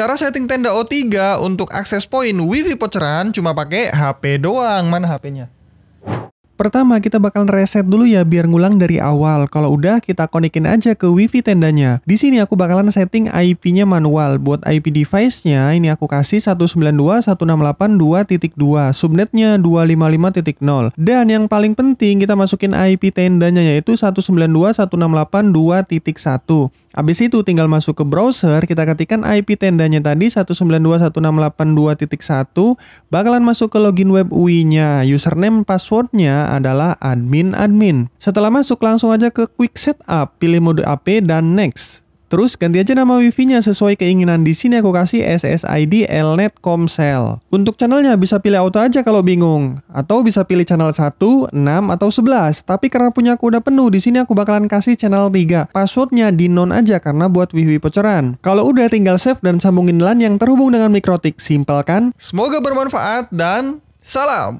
Cara setting tenda O3 untuk akses point wifi poceran cuma pakai HP doang. Mana HP-nya? Pertama kita bakal reset dulu ya biar ngulang dari awal. Kalau udah kita konekin aja ke wifi tendanya. Di sini aku bakalan setting IP-nya manual. Buat IP device-nya ini aku kasih 192.168.2.2, Subnet-nya 255.0. Dan yang paling penting kita masukin IP tendanya yaitu 192.168.2.1. Habis itu tinggal masuk ke browser, kita ketikkan IP tendanya tadi 192.168.2.1 bakalan masuk ke login web UI-nya. Username passwordnya adalah admin admin. Setelah masuk langsung aja ke quick setup, pilih mode AP dan next. Terus ganti aja nama wifi-nya sesuai keinginan. Di sini aku kasih SSID Elnet Comcell. Untuk channelnya bisa pilih auto aja kalau bingung. Atau bisa pilih channel 1, 6, atau 11. Tapi karena punya aku udah penuh, di sini aku bakalan kasih channel 3. Passwordnya di non aja karena buat wifi poceran. Kalau udah tinggal save dan sambungin LAN yang terhubung dengan mikrotik. Simpel kan? Semoga bermanfaat dan salam!